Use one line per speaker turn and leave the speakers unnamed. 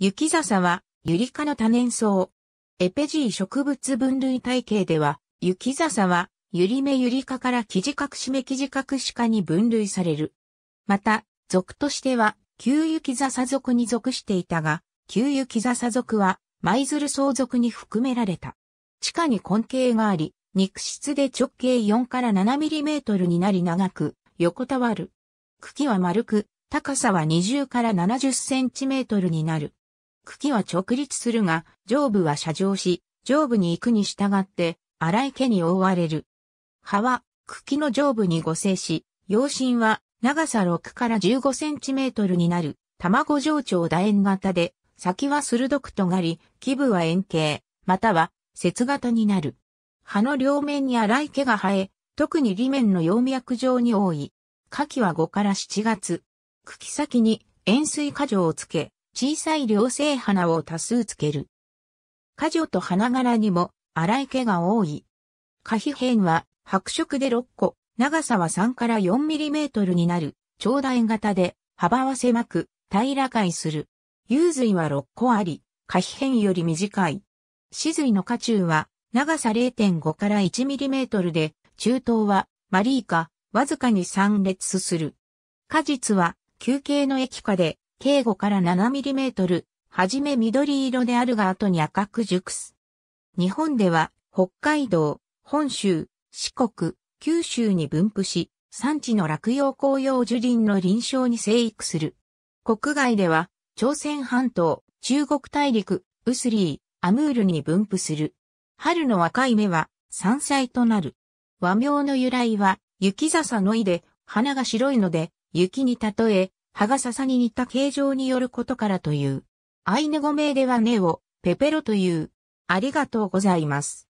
雪笹は、ユリ科の多年草。エペジー植物分類体系では、雪笹は、ユリメユリ科からキジカクシメキジカクシ科に分類される。また、属としては、旧雪笹属に属していたが、旧雪笹属は、舞鶴草属に含められた。地下に根茎があり、肉質で直径4から7トルになり長く、横たわる。茎は丸く、高さは20から70センチメートルになる。茎は直立するが、上部は斜上し、上部に行くに従って、荒い毛に覆われる。葉は、茎の上部に互生し、葉身は、長さ6から15センチメートルになる、卵状長楕円型で、先は鋭く尖り、基部は円形、または、節型になる。葉の両面に荒い毛が生え、特に裏面の葉脈状に多い。夏季は5から7月。茎先に塩水過剰をつけ、小さい両性花を多数つける。花女と花柄にも荒い毛が多い。花皮片は白色で6個、長さは3から4ミリメートルになる、長大型で幅は狭く平らかいする。幽髄は6個あり、花皮片より短い。死髄の花中は長さ0.5から1ミリメートルで、中東はマリーカ、わずかに3列する。果実は球形の液化で径5から 7mm、はじめ緑色であるが後に赤く熟す。日本では北海道、本州、四国、九州に分布し、産地の落葉紅葉樹林の臨床に生育する。国外では、朝鮮半島、中国大陸、ウスリー、アムールに分布する。春の若い芽は山菜となる。和名の由来は、雪笹の井で、花が白いので、雪に例え、葉が笹に似た形状によることからという。アイヌ語名ではネを、ペペロという。ありがとうございます。